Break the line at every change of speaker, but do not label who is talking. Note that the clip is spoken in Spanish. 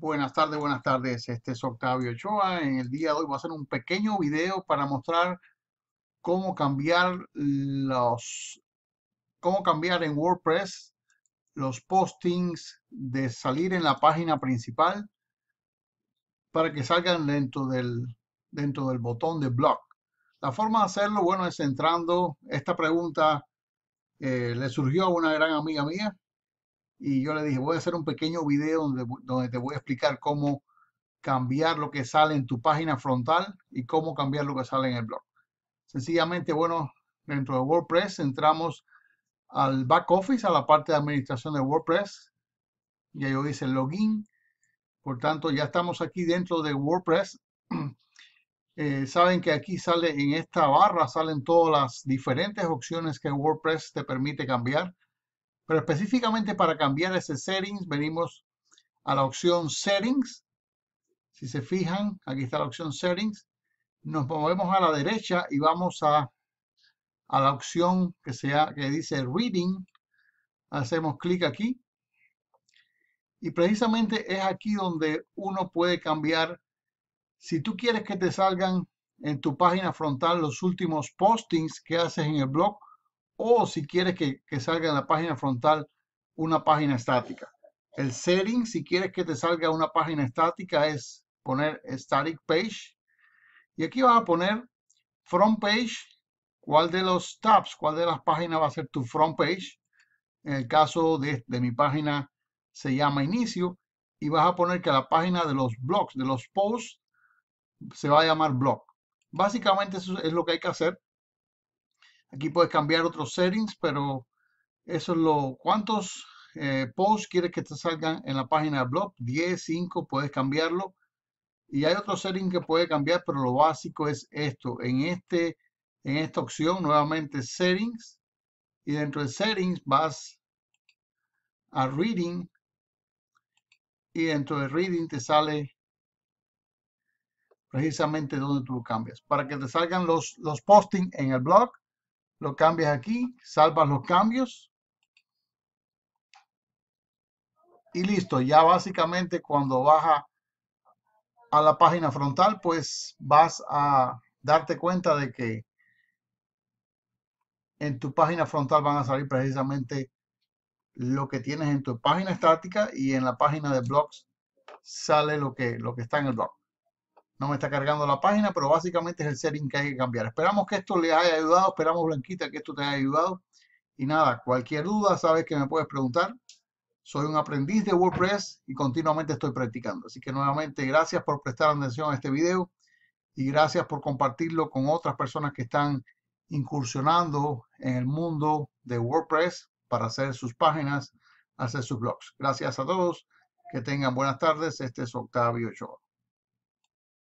Buenas tardes, buenas tardes. Este es Octavio Ochoa. En el día de hoy voy a hacer un pequeño video para mostrar cómo cambiar los cómo cambiar en WordPress los postings de salir en la página principal para que salgan dentro del dentro del botón de blog. La forma de hacerlo, bueno, es entrando. Esta pregunta eh, le surgió a una gran amiga mía y yo le dije, voy a hacer un pequeño video donde, te voy a explicar cómo cambiar lo que sale en tu página frontal y cómo cambiar lo que sale en el blog. Sencillamente, bueno, dentro de WordPress entramos al back office, a la parte de administración de WordPress. y yo hice el login. Por tanto, ya estamos aquí dentro de WordPress. Eh, saben que aquí sale en esta barra, salen todas las diferentes opciones que WordPress te permite cambiar. Pero específicamente para cambiar ese settings, venimos a la opción settings. Si se fijan, aquí está la opción settings. Nos movemos a la derecha y vamos a, la opción que, sea, que dice reading. Hacemos clic aquí. Y precisamente es aquí donde uno puede cambiar. Si tú quieres que te salgan en tu página frontal los últimos postings que haces en el blog, o si quieres que, salga en la página frontal una página estática. El setting, si quieres que te salga una página estática, es poner static page. Y aquí vas a poner front page, cuál de los tabs, cuál de las páginas va a ser tu front page. En el caso de mi página se llama inicio y vas a poner que la página de los blogs, de los posts, se va a llamar blog. Básicamente eso es lo que hay que hacer. Aquí puedes cambiar otros settings, pero eso es lo... ¿Cuántos eh, posts quieres que te salgan en la página del blog? 10, 5, puedes cambiarlo. Y hay otro setting que puede cambiar, pero lo básico es esto. En, este, en esta opción, nuevamente settings. Y dentro de settings vas a reading. Y dentro de reading te sale precisamente donde tú cambias. Para que te salgan los, los postings en el blog lo cambias aquí, salvas los cambios. Y listo, ya básicamente cuando baja a la página frontal, pues vas a darte cuenta de que en tu página frontal van a salir precisamente lo que tienes en tu página estática y en la página de blogs sale lo que, lo que está en el blog. No me está cargando la página, pero básicamente es el setting que hay que cambiar. Esperamos que esto les haya ayudado. Esperamos, Blanquita, que esto te haya ayudado. Y nada, cualquier duda sabes que me puedes preguntar. Soy un aprendiz de WordPress y continuamente estoy practicando. Así que nuevamente, gracias por prestar atención a este video y gracias por compartirlo con otras personas que están incursionando en el mundo de WordPress para hacer sus páginas, hacer sus blogs. Gracias a todos. Que tengan buenas tardes. Este es Octavio Ochoa.